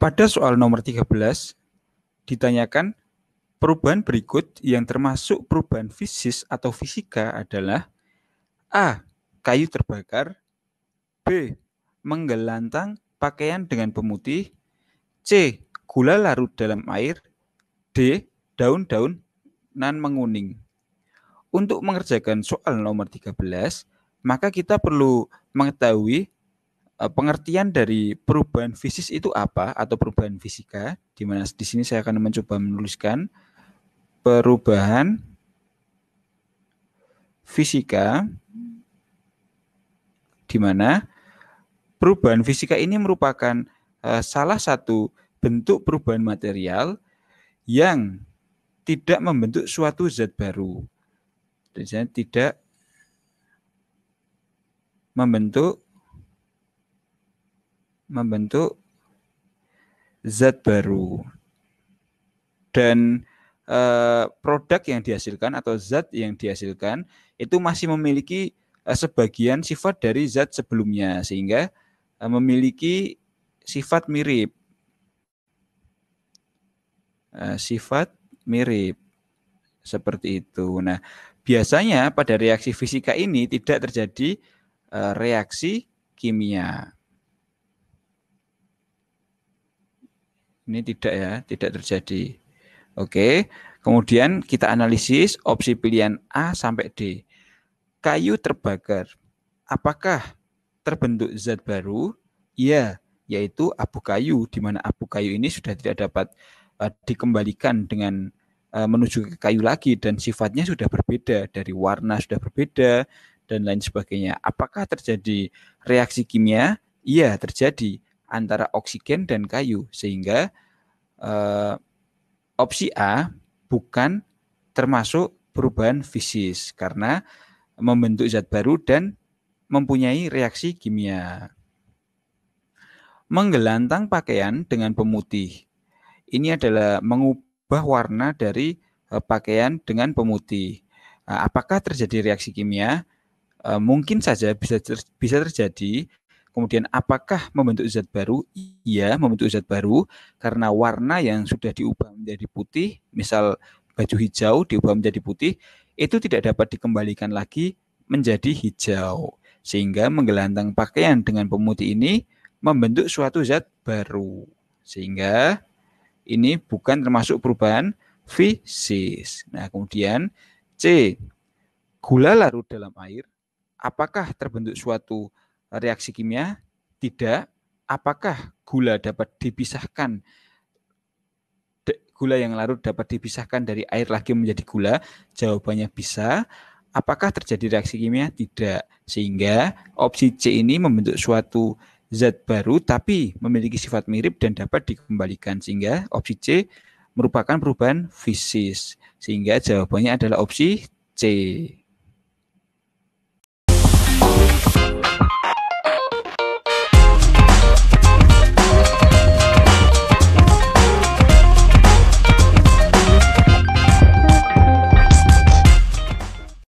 Pada soal nomor 13 ditanyakan perubahan berikut yang termasuk perubahan fisis atau fisika adalah A. kayu terbakar B. menggelantang pakaian dengan pemutih C. gula larut dalam air D. daun-daun nan menguning. Untuk mengerjakan soal nomor 13, maka kita perlu mengetahui Eh, pengertian dari perubahan fisis itu apa atau perubahan fisika di mana di sini saya akan mencoba menuliskan perubahan fisika di mana perubahan fisika ini merupakan eh, salah satu bentuk perubahan material yang tidak membentuk suatu zat baru. Tidak membentuk membentuk zat baru. Dan e, produk yang dihasilkan atau zat yang dihasilkan itu masih memiliki e, sebagian sifat dari zat sebelumnya sehingga e, memiliki sifat mirip. e, sifat mirip seperti itu. Nah, biasanya pada reaksi fisika ini tidak terjadi reaksi kimia. Ini tidak ya, tidak terjadi. Oke. Kemudian kita analisis opsi pilihan A sampai D. Kayu terbakar. Apakah terbentuk zat baru? Ya, yaitu abu kayu di mana abu kayu ini sudah tidak dapat uh, dikembalikan dengan uh, menuju ke kayu lagi dan sifatnya sudah berbeda dari warna sudah berbeda dan lain sebagainya. Apakah terjadi reaksi kimia? Iya, terjadi antara oksigen dan kayu sehingga eh, opsi A bukan termasuk perubahan fisis karena membentuk zat baru dan mempunyai reaksi kimia. Menggelantang pakaian dengan pemutih. Ini adalah mengubah warna dari eh, pakaian dengan pemutih. Eh, apakah terjadi reaksi kimia? Eh, mungkin saja bisa bisa terjadi Kemudian apakah membentuk zat baru? Iya, membentuk zat baru karena warna yang sudah diubah menjadi putih, misal baju hijau diubah menjadi putih, itu tidak dapat dikembalikan lagi menjadi hijau. Sehingga menggelantang pakaian dengan pemutih ini membentuk suatu zat baru. Sehingga ini bukan termasuk perubahan fisis. Nah, kemudian C. Gula larut dalam air apakah terbentuk suatu reaksi kimia? Tidak. Apakah gula dapat dipisahkan gula yang larut dapat dipisahkan dari air lagi menjadi gula? Jawabannya bisa. Apakah terjadi reaksi kimia? Tidak. Sehingga opsi C ini membentuk suatu zat baru tapi memiliki sifat mirip dan dapat dikembalikan. Sehingga opsi C merupakan perubahan fisis. Sehingga jawabannya adalah opsi C.